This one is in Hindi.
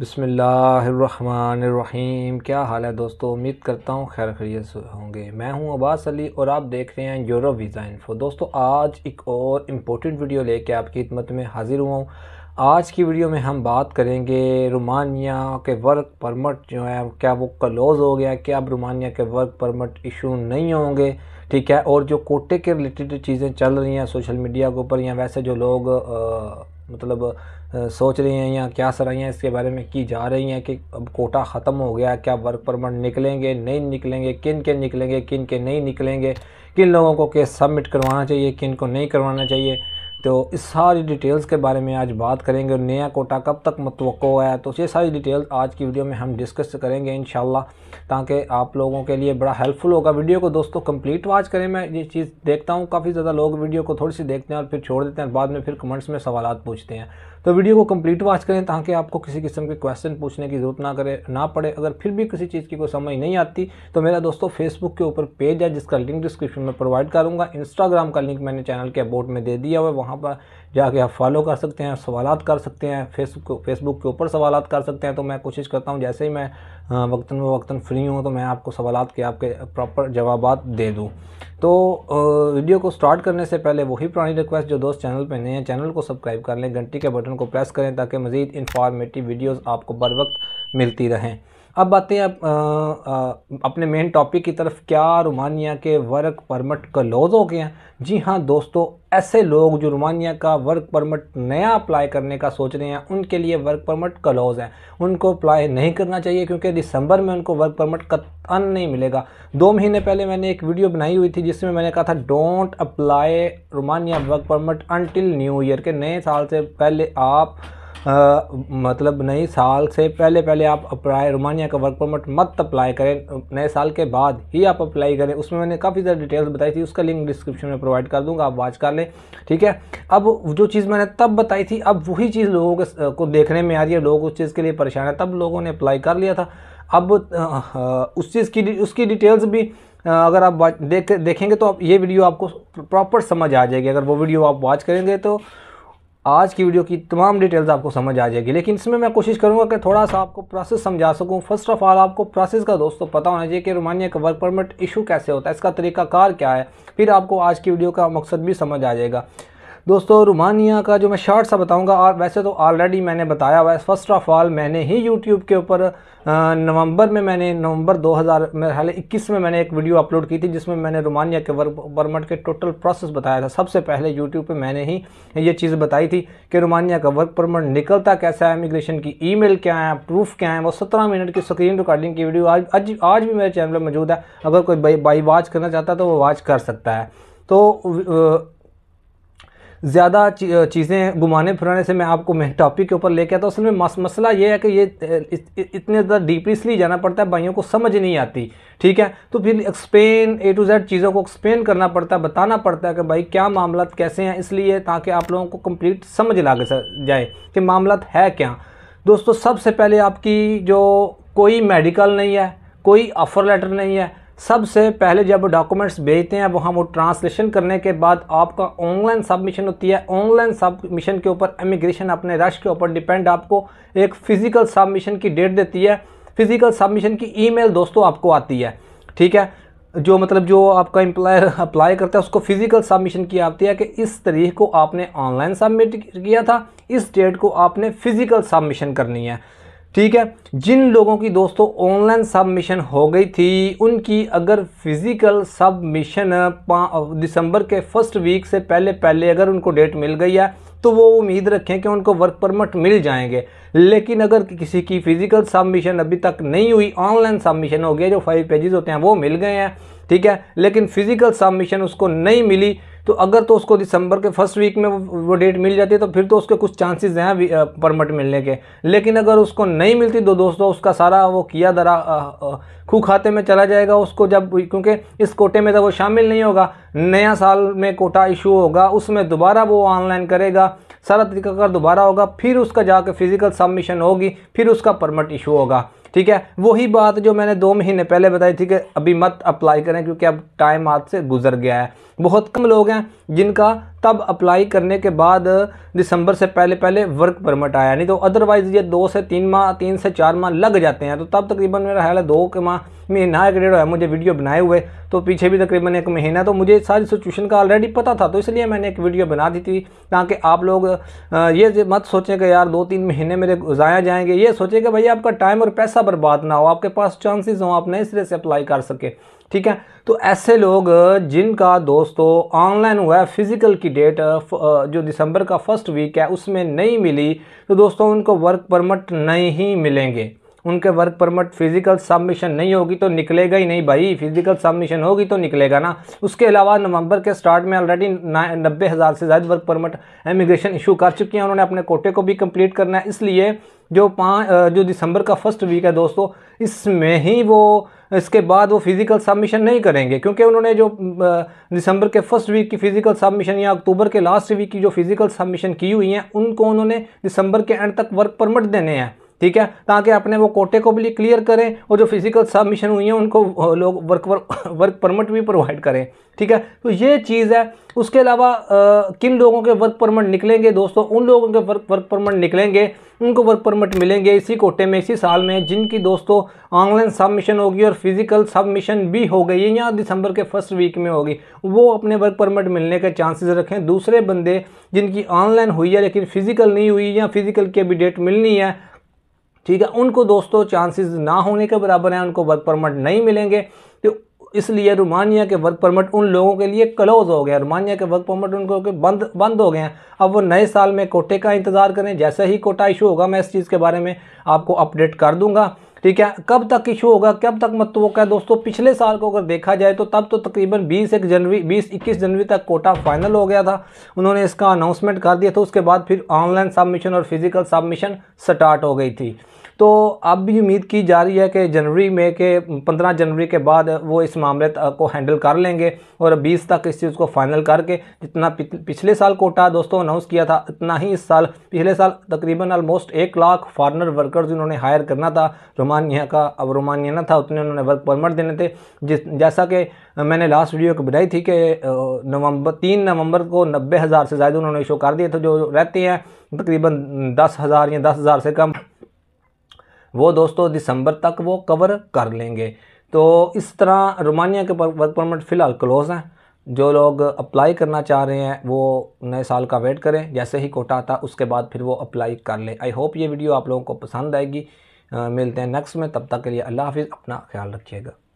बसमीम क्या हाल है दोस्तों उम्मीद करता हूँ खैर खरीत होंगे मैं हूँ अब्बास अली और आप देख रहे हैं यूरो वीज़ा इन्फो दोस्तों आज एक और इम्पोर्टेंट वीडियो लेके आपकी खिदमत में हाज़िर हुआ हूँ आज की वीडियो में हम बात करेंगे रोमानिया के वर्क परमट जो है क्या वो क्लोज़ हो गया क्या अब रोमानिया के वर्क परमट इशू नहीं होंगे ठीक है और जो कोटे के रिलेटेड चीज़ें चल रही हैं सोशल मीडिया के ऊपर या वैसे जो लोग आ, मतलब सोच रही हैं या क्या सराइयाँ इसके बारे में की जा रही हैं कि अब कोटा ख़त्म हो गया क्या वर्क परमिट निकलेंगे नहीं निकलेंगे किन के निकलेंगे किन के नहीं निकलेंगे किन लोगों को केस सबमिट करवाना चाहिए किन को नहीं करवाना चाहिए तो इस सारी डिटेल्स के बारे में आज बात करेंगे और नया कोटा कब तक मतवको है तो ये सारी डिटेल्स आज की वीडियो में हम डिस्कस करेंगे इन ताकि आप लोगों के लिए बड़ा हेल्पफुल होगा वीडियो को दोस्तों कंप्लीट वॉच करें मैं ये चीज़ देखता हूँ काफ़ी ज़्यादा लोग वीडियो को थोड़ी सी देखते हैं और फिर छोड़ देते हैं बाद में फिर कमेंट्स में सवाल पूछते हैं तो वीडियो को कंप्लीट वॉच करें ताकि आपको किसी किस्म के क्वेश्चन पूछने की ज़रूरत ना करे ना पड़े अगर फिर भी किसी चीज़ की कोई समझ नहीं आती तो मेरा दोस्तों फेसबुक के ऊपर पेज है जिसका लिंक डिस्क्रिप्शन में प्रोवाइड करूँगा इंस्टाग्राम का लिंक मैंने चैनल के अबोर्ड में दे दिया हुआ है वहाँ पर जाके आप फॉलो कर सकते हैं सवाल कर सकते हैं फेसबुक फेसबुक के ऊपर सवाल कर सकते हैं तो मैं कोशिश करता हूँ जैसे ही मैं वक्ता वक्ता फ्री हूँ तो मैं आपको सवाल के आपके प्रॉपर जवाब दे दूँ तो वीडियो को स्टार्ट करने से पहले वही पुरानी रिक्वेस्ट जो दोस्त चैनल पर नए हैं चैनल को सब्सक्राइब कर लें घंटी के बटन बटन को प्रेस करें ताकि मज़ीद इंफॉर्मेटिव वीडियोज़ आपको बर वक्त मिलती रहें अब आते हैं अपने मेन टॉपिक की तरफ क्या रोमानिया के वर्क परमिट क्लोज हो गए हैं जी हाँ दोस्तों ऐसे लोग जो रोमानिया का वर्क परमिट नया अप्लाई करने का सोच रहे हैं उनके लिए वर्क परमिट क्लोज है उनको अप्लाई नहीं करना चाहिए क्योंकि दिसंबर में उनको वर्क परमिट कतन नहीं मिलेगा दो महीने पहले मैंने एक वीडियो बनाई हुई थी जिसमें मैंने कहा था don't apply Romania work permit until new year के नए साल से पहले आप आ, मतलब नए साल से पहले पहले आप अप्लाई रोमानिया का वर्क परमिट मत अप्लाई करें नए साल के बाद ही आप अप्लाई करें उसमें मैंने काफ़ी ज़्यादा डिटेल्स बताई थी उसका लिंक डिस्क्रिप्शन में प्रोवाइड कर दूंगा आप वॉच कर लें ठीक है अब जो चीज़ मैंने तब बताई थी अब वही चीज़ लोगों के को देखने में आ रही है लोग उस चीज़ के लिए परेशान है तब लोगों ने अप्लाई कर लिया था अब उस चीज़ की उसकी डिटेल्स भी अगर आप देख देखेंगे तो आप ये वीडियो आपको प्रॉपर समझ आ जाएगी अगर वो वीडियो आप वॉच करेंगे तो आज की वीडियो की तमाम डिटेल्स आपको समझ आ जाएगी लेकिन इसमें मैं कोशिश करूंगा कि थोड़ा सा आपको प्रोसेस समझा सकूं फर्स्ट ऑफ ऑल आपको प्रोसेस का दोस्तों पता होना चाहिए कि रोमानिया का वर्क परमिट इशू कैसे होता है इसका कार क्या है फिर आपको आज की वीडियो का मकसद भी समझ आ जाएगा दोस्तों रोमानिया का जो मैं शॉर्ट सा बताऊंगा और वैसे तो ऑलरेडी मैंने बताया हुआ है फर्स्ट ऑफ ऑल मैंने ही यूट्यूब के ऊपर नवंबर में मैंने नवंबर 2000 में हाल इक्कीस में मैंने एक वीडियो अपलोड की थी जिसमें मैंने रोमानिया के वर्क परमिट के टोटल प्रोसेस बताया था सबसे पहले यूट्यूब पे मैंने ही ये चीज़ बताई थी कि रोमानिया का वर्क परमट निकलता कैसा है इमिग्रेशन की ई क्या है प्रूफ क्या है वो सत्रह मिनट की स्क्रीन रिकॉर्डिंग की वीडियो आज आज, भी मेरे चैनल पर मौजूद है अगर कोई बाई वॉच करना चाहता है तो वो वॉच कर सकता है तो ज़्यादा चीज़ें घुमाने फिराने से मैं आपको मेन टॉपिक के ऊपर लेके आता हूँ असल में मस, मसला ये है कि ये इतने ज़्यादा डीपली इसलिए जाना पड़ता है भाइयों को समझ नहीं आती ठीक है तो फिर एक्सप्लेन ए टू जेड चीज़ों को एक्सप्लेन करना पड़ता है बताना पड़ता है कि भाई क्या मामला कैसे हैं इसलिए ताकि आप लोगों को कम्प्लीट समझ ला जाए कि मामला है क्या दोस्तों सबसे पहले आपकी जो कोई मेडिकल नहीं है कोई ऑफ़र लेटर नहीं है सबसे पहले जब डॉक्यूमेंट्स भेजते हैं वहाँ हम वो ट्रांसलेशन करने के बाद आपका ऑनलाइन सबमिशन होती है ऑनलाइन सबमिशन के ऊपर इमिग्रेशन अपने रश के ऊपर डिपेंड आपको एक फ़िज़िकल सबमिशन की डेट देती है फ़िज़िकल सबमिशन की ईमेल दोस्तों आपको आती है ठीक है जो मतलब जो आपका एम्प्लॉयर अप्लाई करता है उसको फ़िज़िकल सबमिशन की आती है कि इस तारीख को आपने ऑनलाइन सबमिट किया था इस डेट को आपने फ़िज़िकल सबमिशन करनी है ठीक है जिन लोगों की दोस्तों ऑनलाइन सबमिशन हो गई थी उनकी अगर फिज़िकल सबमिशन दिसंबर के फर्स्ट वीक से पहले पहले अगर उनको डेट मिल गई है तो वो उम्मीद रखें कि उनको वर्क परमिट मिल जाएंगे लेकिन अगर किसी की फ़िज़िकल सबमिशन अभी तक नहीं हुई ऑनलाइन सबमिशन हो गया जो फाइव पेजेस होते हैं वो मिल गए हैं ठीक है लेकिन फिजिकल सबमिशन उसको नहीं मिली तो अगर तो उसको दिसंबर के फर्स्ट वीक में वो डेट मिल जाती है तो फिर तो उसके कुछ चांसेस हैं परमिट मिलने के लेकिन अगर उसको नहीं मिलती तो दोस्तों उसका सारा वो किया दरा खू खाते में चला जाएगा उसको जब क्योंकि इस कोटे में तो वो शामिल नहीं होगा नया साल में कोटा इशू होगा उसमें दोबारा वो ऑनलाइन करेगा सारा तरीका दोबारा होगा फिर उसका जाके फिज़िकल सबमिशन होगी फिर उसका परमिट इशू होगा ठीक है वही बात जो मैंने दो महीने पहले बताई थी कि अभी मत अप्लाई करें क्योंकि अब टाइम हाथ से गुजर गया है बहुत कम लोग हैं जिनका तब अप्लाई करने के बाद दिसंबर से पहले पहले वर्क परमिट आया नहीं तो अदरवाइज़ ये दो से तीन माह तीन से चार माह लग जाते हैं तो तब तकरीबन मेरा ख्याल है दो के माह महीना एक डेढ़ है मुझे वीडियो बनाए हुए तो पीछे भी तकरीबन एक महीना तो मुझे सारी सिचुएशन का ऑलरेडी पता था तो इसलिए मैंने एक वीडियो बना दी थी ताकि आप लोग ये मत सोचें कि यार दो तीन महीने मेरे ज़ाया जाएंगे ये सोचें कि भाई आपका टाइम और पैसा बर्बाद ना हो आपके पास चांसेस हों आप नए सिरे से अप्लाई कर सके ठीक है तो ऐसे लोग जिनका दोस्तों ऑनलाइन हुआ है फिज़िकल की डेट जो दिसंबर का फर्स्ट वीक है उसमें नहीं मिली तो दोस्तों उनको वर्क परमिट नहीं मिलेंगे उनके वर्क परमिट फिजिकल सबमिशन नहीं होगी तो निकलेगा ही नहीं भाई फिजिकल सबमिशन होगी तो निकलेगा ना उसके अलावा नवंबर के स्टार्ट में ऑलरेडी नब्बे हज़ार से ज़्यादा वर्क परमिट इमिग्रेशन इशू कर चुकी हैं उन्होंने अपने कोटे को भी कंप्लीट करना है इसलिए जो पाँच जो दिसंबर का फर्स्ट वीक है दोस्तों इसमें ही वो इसके बाद वो फिज़िकल सबमिशन नहीं करेंगे क्योंकि उन्होंने जो दिसंबर के फर्स्ट वीक की फ़िज़िकल सबमिशन या अक्टूबर के लास्ट वीक की जो फ़िज़िकल सबमिशन की हुई हैं उनको उन्होंने दिसंबर के एंड तक वर्क परमिट देने हैं ठीक है ताकि अपने वो कोटे को भी क्लियर करें और जो फिजिकल सबमिशन हुई हैं उनको लोग वर्क वर्क परमिट भी प्रोवाइड करें ठीक है तो ये चीज़ है उसके अलावा किन लोगों के वर्क परमिट निकलेंगे दोस्तों उन लोगों के वर्क वर्क परमिट निकलेंगे उनको वर्क परमिट मिलेंगे इसी कोटे में इसी साल में जिनकी दोस्तों ऑनलाइन सबमिशन होगी और फिजिकल सबमिशन भी हो गई है या दिसंबर के फर्स्ट वीक में होगी वो अपने वर्क परमिट मिलने के चांसेस रखें दूसरे बंदे जिनकी ऑनलाइन हुई है लेकिन फिजिकल नहीं हुई या फिजिकल की अभी डेट मिलनी है ठीक है उनको दोस्तों चांसेस ना होने के बराबर हैं उनको वर्क परमिट नहीं मिलेंगे तो इसलिए रोमानिया के वर्क परमिट उन लोगों के लिए क्लोज हो गए रोमानिया के वर्क परमिट उनको के बंद बंद हो गए हैं अब वो नए साल में कोटे का इंतज़ार करें जैसे ही कोटा इशू होगा मैं इस चीज़ के बारे में आपको अपडेट कर दूंगा ठीक है कब तक इशू होगा कब तक मत तो है दोस्तों पिछले साल को अगर देखा जाए तो तब तो तकरीबन 20 एक जनवरी 20 21 जनवरी तक कोटा फाइनल हो गया था उन्होंने इसका अनाउंसमेंट कर दिया था उसके बाद फिर ऑनलाइन सबमिशन और फिजिकल सबमिशन स्टार्ट हो गई थी तो अब भी उम्मीद की जा रही है कि जनवरी में के पंद्रह जनवरी के बाद वो इस मामले को हैंडल कर लेंगे और बीस तक इस चीज़ को फाइनल करके जितना पिछले साल कोटा दोस्तों अनाउंस किया था इतना ही इस साल पिछले साल तकरीबन ऑलमोस्ट एक लाख फॉरनर वर्कर्स उन्होंने हायर करना था रोमानिया का अब रोमानिया ना था उतने उन्होंने वर्क परमिट देने थे जिस जैसा कि मैंने लास्ट वीडियो को बताई थी कि नवंबर तीन नवंबर को नब्बे हज़ार से ज़्यादा उन्होंने इशो कर दिए थे जो रहते हैं तकरीबन दस हज़ार या दस हज़ार से कम वो दोस्तों दिसंबर तक वो कवर कर लेंगे तो इस तरह रोमानिया के वर्क परमिट फ़िलहाल क्लोज़ हैं जो लोग अप्लाई करना चाह रहे हैं वो नए साल का वेट करें जैसे ही कोटा आता उसके बाद फिर वो अप्लाई कर लें आई होप ये वीडियो आप लोगों को पसंद आएगी आ, मिलते हैं नेक्स्ट में तब तक के लिए अल्लाह हाफिज़ अपना ख्याल रखिएगा